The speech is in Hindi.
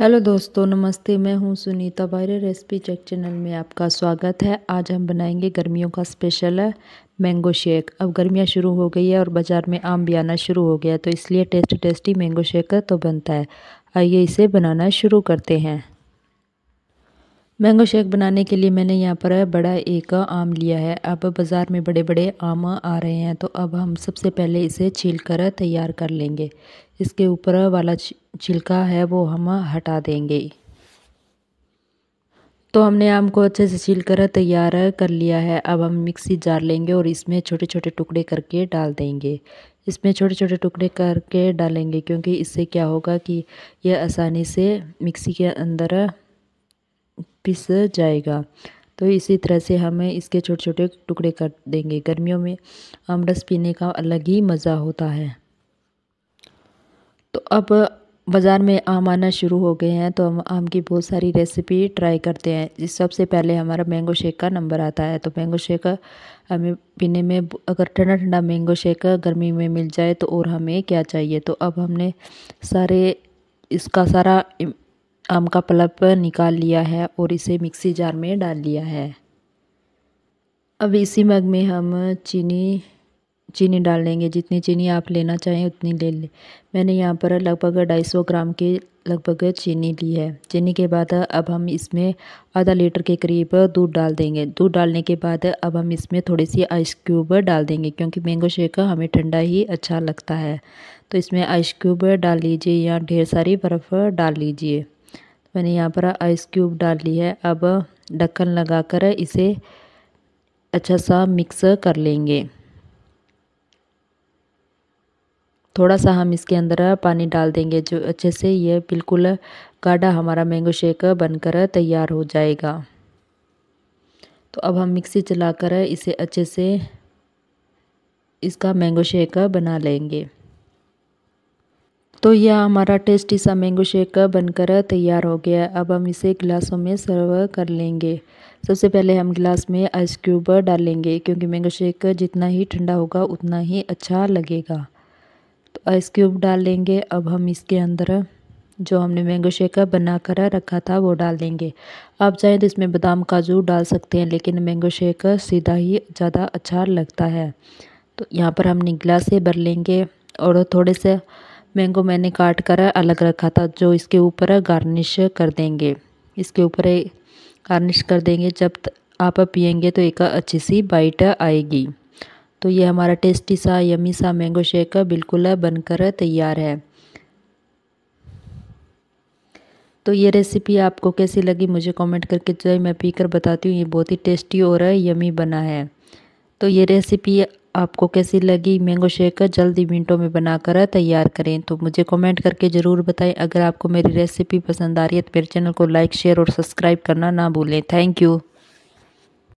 हेलो दोस्तों नमस्ते मैं हूं सुनीता बारे रेसिपी चेक चैनल में आपका स्वागत है आज हम बनाएंगे गर्मियों का स्पेशल मैंगो शेक अब गर्मियां शुरू हो गई है और बाज़ार में आम भी आना शुरू हो गया तो इसलिए टेस्टी टेस्टी मैंगो शेक तो बनता है आइए इसे बनाना शुरू करते हैं मैंगो शेक बनाने के लिए मैंने यहाँ पर बड़ा एक आम लिया है अब बाज़ार में बड़े बड़े आम आ रहे हैं तो अब हम सबसे पहले इसे छील कर तैयार कर लेंगे इसके ऊपर वाला छिलका है वो हम हटा देंगे तो हमने आम को अच्छे से छील कर तैयार कर लिया है अब हम मिक्सी जार लेंगे और इसमें छोटे छोटे टुकड़े करके डाल देंगे इसमें छोटे छोटे टुकड़े करके डालेंगे क्योंकि इससे क्या होगा कि यह आसानी से मिक्सी के अंदर पिस जाएगा तो इसी तरह से हमें इसके छोटे छोटे टुकड़े कर देंगे गर्मियों में आम रस पीने का अलग ही मज़ा होता है तो अब बाज़ार में आम आना शुरू हो गए हैं तो हम आम की बहुत सारी रेसिपी ट्राई करते हैं जिस सबसे पहले हमारा मैंगो शेक का नंबर आता है तो मैंगो शेक हमें पीने में अगर ठंडा ठंडा मैंगो शेक गर्मी में मिल जाए तो और हमें क्या चाहिए तो अब हमने सारे इसका सारा आम का पल्प निकाल लिया है और इसे मिक्सी जार में डाल लिया है अब इसी मग में हम चीनी चीनी डाल लेंगे जितनी चीनी आप लेना चाहें उतनी ले लें मैंने यहाँ पर लगभग ढाई सौ ग्राम के लगभग चीनी ली है चीनी के बाद अब हम इसमें आधा लीटर के करीब दूध डाल देंगे दूध डालने के बाद अब हम इसमें थोड़ी सी आइस क्यूब डाल देंगे क्योंकि मैंगो शेक हमें ठंडा ही अच्छा लगता है तो इसमें आइस क्यूब डाल लीजिए या ढेर सारी बर्फ़ डाल लीजिए मैंने यहाँ पर आइस क्यूब डाल ली है अब ढक्कन लगाकर इसे अच्छा सा मिक्स कर लेंगे थोड़ा सा हम इसके अंदर पानी डाल देंगे जो अच्छे से ये बिल्कुल गाढ़ा हमारा मैंगो शेक बनकर तैयार हो जाएगा तो अब हम मिक्सी चलाकर इसे अच्छे से इसका मैंगो शेक बना लेंगे तो यह हमारा टेस्टी सा मैंगो शेक बनकर तैयार हो गया अब हम इसे गिलासों में सर्व कर लेंगे सबसे पहले हम गिलास में आइस क्यूब डालेंगे क्योंकि मैंगो शेक जितना ही ठंडा होगा उतना ही अच्छा लगेगा तो आइस क्यूब डाल लेंगे अब हम इसके अंदर जो हमने मैंगो शेक बना कर रखा था वो डाल देंगे आप चाहें तो इसमें बादाम काजू डाल सकते हैं लेकिन मैंगो शेक सीधा ही ज़्यादा अच्छा लगता है तो यहाँ पर हम गिलास से भर लेंगे और थोड़े से मैंगो मैंने काट कर अलग रखा था जो इसके ऊपर गार्निश कर देंगे इसके ऊपर गार्निश कर देंगे जब आप पियेंगे तो एक अच्छी सी बाइट आएगी तो ये हमारा टेस्टी सा यमी सा मैंगो शेक बिल्कुल बनकर तैयार है तो ये रेसिपी आपको कैसी लगी मुझे कमेंट करके जो मैं पीकर बताती हूँ ये बहुत ही टेस्टी और यमी बना है तो ये रेसिपी आपको कैसी लगी मैंगो शेक जल्दी मिनटों में बनाकर तैयार करें तो मुझे कमेंट करके ज़रूर बताएं अगर आपको मेरी रेसिपी पसंद आ रही है तो मेरे चैनल को लाइक शेयर और सब्सक्राइब करना ना भूलें थैंक यू